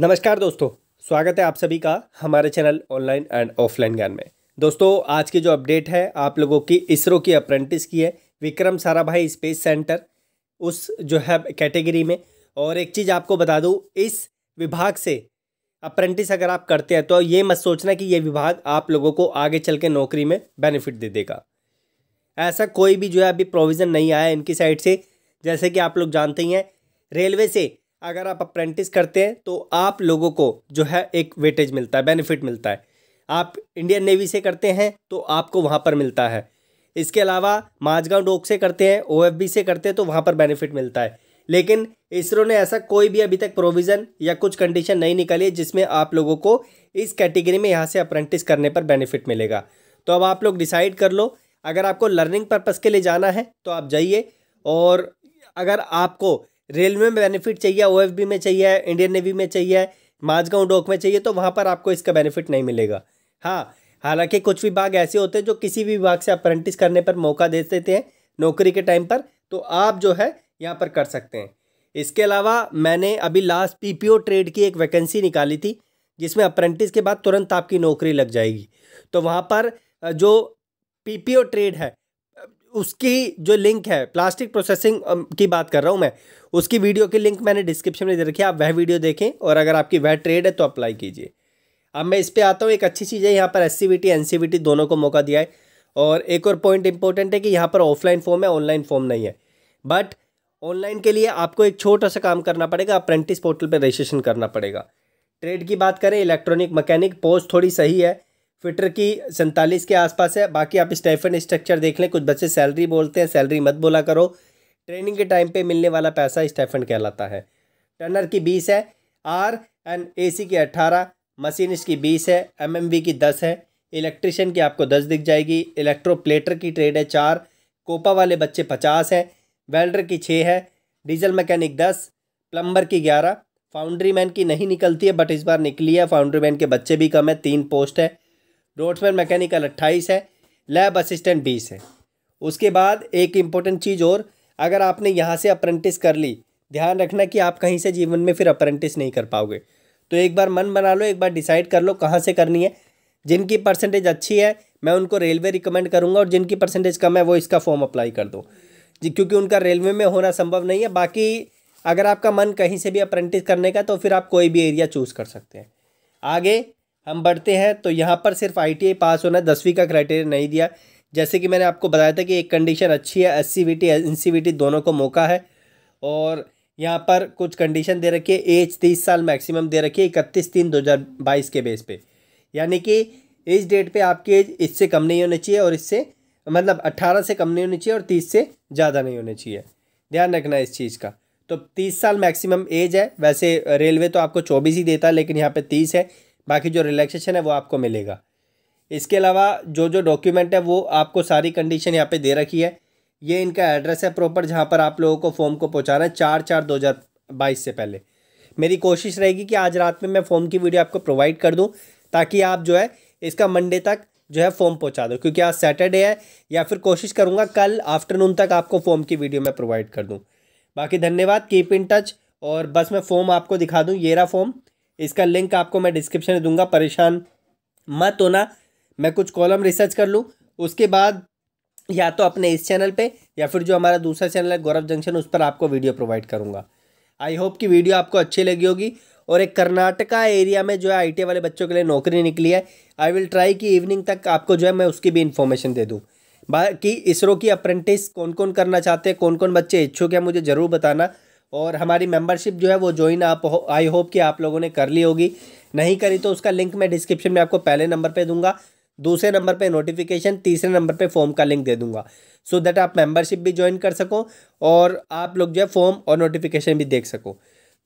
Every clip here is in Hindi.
नमस्कार दोस्तों स्वागत है आप सभी का हमारे चैनल ऑनलाइन एंड ऑफलाइन ज्ञान में दोस्तों आज की जो अपडेट है आप लोगों की इसरो की अप्रेंटिस की है विक्रम साराभाई स्पेस सेंटर उस जो है कैटेगरी में और एक चीज़ आपको बता दूँ इस विभाग से अप्रेंटिस अगर आप करते हैं तो ये मत सोचना कि ये विभाग आप लोगों को आगे चल के नौकरी में बेनिफिट दे देगा ऐसा कोई भी जो है अभी प्रोविज़न नहीं आया इनकी साइड से जैसे कि आप लोग जानते ही हैं रेलवे से अगर आप अप्रेंटिस करते हैं तो आप लोगों को जो है एक वेटेज मिलता है बेनिफिट मिलता है आप इंडियन नेवी से करते हैं तो आपको वहाँ पर मिलता है इसके अलावा माजगांव डोक से करते हैं ओ से करते हैं तो वहाँ पर बेनिफिट मिलता है लेकिन इसरो ने ऐसा कोई भी अभी तक प्रोविज़न या कुछ कंडीशन नहीं निकाली है जिसमें आप लोगों को इस कैटेगरी में यहाँ से अप्रेंटिस करने पर बेनिफिट मिलेगा तो अब आप लोग डिसाइड कर लो अगर आपको लर्निंग पर्पज़ के लिए जाना है तो आप जाइए और अगर आपको रेलवे में बेनिफिट चाहिए ओ में चाहिए इंडियन नेवी में चाहिए माजगांव डॉक में चाहिए तो वहाँ पर आपको इसका बेनिफिट नहीं मिलेगा हाँ हालांकि कुछ विभाग ऐसे होते हैं जो किसी भी विभाग से अप्रेंटिस करने पर मौका दे देते हैं नौकरी के टाइम पर तो आप जो है यहाँ पर कर सकते हैं इसके अलावा मैंने अभी लास्ट पीपीओ ट्रेड की एक वैकेंसी निकाली थी जिसमें अप्रेंटिस के बाद तुरंत आपकी नौकरी लग जाएगी तो वहाँ पर जो पी ट्रेड है उसकी जो लिंक है प्लास्टिक प्रोसेसिंग की बात कर रहा हूँ मैं उसकी वीडियो की लिंक मैंने डिस्क्रिप्शन में दे रखी है आप वह वीडियो देखें और अगर आपकी वह ट्रेड है तो अप्लाई कीजिए अब मैं इस पर आता हूँ एक अच्छी चीज़ है यहाँ पर एस सी दोनों को मौका दिया है और एक और पॉइंट इंपॉर्टेंट है कि यहाँ पर ऑफलाइन फॉर्म है ऑनलाइन फॉर्म नहीं है बट ऑनलाइन के लिए आपको एक छोटा सा काम करना पड़ेगा अप्रेंटिस पोर्टल पर रजिस्ट्रेशन करना पड़ेगा ट्रेड की बात करें इलेक्ट्रॉनिक मैकेनिक पोस्ट थोड़ी सही है फिटर की सैंतालीस के आसपास है बाकी आप स्टाइफन स्ट्रक्चर देख लें कुछ बच्चे सैलरी बोलते हैं सैलरी मत बोला करो ट्रेनिंग के टाइम पे मिलने वाला पैसा स्टाइफन कहलाता है टर्नर की बीस है आर एंड ए सी की अट्ठारह मशीनिस्ट की बीस है एम एम बी की दस है इलेक्ट्रिशियन की आपको दस दिख जाएगी इलेक्ट्रोप्लेटर की ट्रेड है चार कोपा वाले बच्चे पचास हैं वेल्डर की छः है डीजल मैकेनिक दस प्लम्बर की ग्यारह फाउंड्री मैन की नहीं निकलती है बट इस बार निकली है फाउंड्री मैन के बच्चे भी कम है तीन पोस्ट है रोड्समैन मैकेनिकल अट्ठाईस है लैब असिस्टेंट बीस है उसके बाद एक इम्पोर्टेंट चीज़ और अगर आपने यहाँ से अप्रेंटिस कर ली ध्यान रखना कि आप कहीं से जीवन में फिर अप्रेंटिस नहीं कर पाओगे तो एक बार मन बना लो एक बार डिसाइड कर लो कहाँ से करनी है जिनकी परसेंटेज अच्छी है मैं उनको रेलवे रिकमेंड करूँगा और जिनकी परसेंटेज कम है वो इसका फॉर्म अप्लाई कर दो क्योंकि उनका रेलवे में होना संभव नहीं है बाकी अगर आपका मन कहीं से भी अप्रेंटिस करने का तो फिर आप कोई भी एरिया चूज़ कर सकते हैं आगे हम बढ़ते हैं तो यहाँ पर सिर्फ आई पास होना दसवीं का क्राइटेरिया नहीं दिया जैसे कि मैंने आपको बताया था कि एक कंडीशन अच्छी है एस सी दोनों को मौका है और यहाँ पर कुछ कंडीशन दे रखी है एज तीस साल मैक्सिमम दे रखी है इकतीस तीन दो हज़ार बाईस के बेस पे यानी कि इस डेट पे आपकी एज इससे कम नहीं होनी चाहिए और इससे मतलब अट्ठारह से कम नहीं होनी चाहिए और तीस से ज़्यादा नहीं होनी चाहिए ध्यान रखना इस चीज़ का तो तीस साल मैक्सिमम एज है वैसे रेलवे तो आपको चौबीस ही देता है लेकिन यहाँ पर तीस है बाकी जो रिलैक्सेशन है वो आपको मिलेगा इसके अलावा जो जो डॉक्यूमेंट है वो आपको सारी कंडीशन यहाँ पे दे रखी है ये इनका एड्रेस है प्रॉपर जहाँ पर आप लोगों को फॉर्म को पहुँचाना है चार चार दो हज़ार बाईस से पहले मेरी कोशिश रहेगी कि आज रात में मैं फॉर्म की वीडियो आपको प्रोवाइड कर दूँ ताकि आप जो है इसका मंडे तक जो है फॉर्म पहुंचा दो क्योंकि आज सैटरडे है या फिर कोशिश करूंगा कल आफ्टरनून तक आपको फॉर्म की वीडियो मैं प्रोवाइड कर दूं बाकी धन्यवाद कीप इन टच और बस मैं फॉर्म आपको दिखा दूं ये रहा फॉर्म इसका लिंक आपको मैं डिस्क्रिप्शन में दूंगा परेशान मत होना मैं कुछ कॉलम रिसर्च कर लूँ उसके बाद या तो अपने इस चैनल पे या फिर जो हमारा दूसरा चैनल है गौरव जंक्शन उस पर आपको वीडियो प्रोवाइड करूँगा आई होप कि वीडियो आपको अच्छी लगी होगी और एक कर्नाटका एरिया में जो है आई वाले बच्चों के लिए नौकरी निकली है आई विल ट्राई कि इवनिंग तक आपको जो है मैं उसकी भी इन्फॉर्मेशन दे दूँ बाकी इसरो की अप्रेंटिस कौन कौन करना चाहते हैं कौन कौन बच्चे इच्छुक हैं मुझे ज़रूर बताना और हमारी मेंबरशिप जो है वो ज्वाइन आप हो, आई होप कि आप लोगों ने कर ली होगी नहीं करी तो उसका लिंक मैं डिस्क्रिप्शन में आपको पहले नंबर पे दूंगा दूसरे नंबर पे नोटिफिकेशन तीसरे नंबर पे फॉर्म का लिंक दे दूंगा सो so दैट आप मेंबरशिप भी ज्वाइन कर सको और आप लोग जो है फॉर्म और नोटिफिकेशन भी देख सको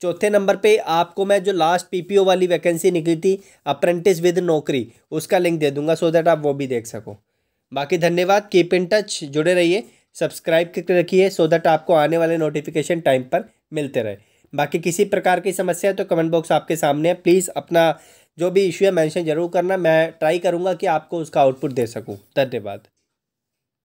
चौथे नंबर पर आपको मैं जो लास्ट पी वाली वैकेंसी निकली थी अप्रेंटिस विद नौकरी उसका लिंक दे दूंगा सो so दैट आप वो भी देख सको बाकी धन्यवाद कीप इन टच जुड़े रहिए सब्सक्राइब करके रखिए सो दैट आपको आने वाले नोटिफिकेशन टाइम पर मिलते रहे बाकी किसी प्रकार की समस्या है तो कमेंट बॉक्स आपके सामने है प्लीज़ अपना जो भी इश्यू है मेंशन जरूर करना मैं ट्राई करूँगा कि आपको उसका आउटपुट दे सकूँ धन्यवाद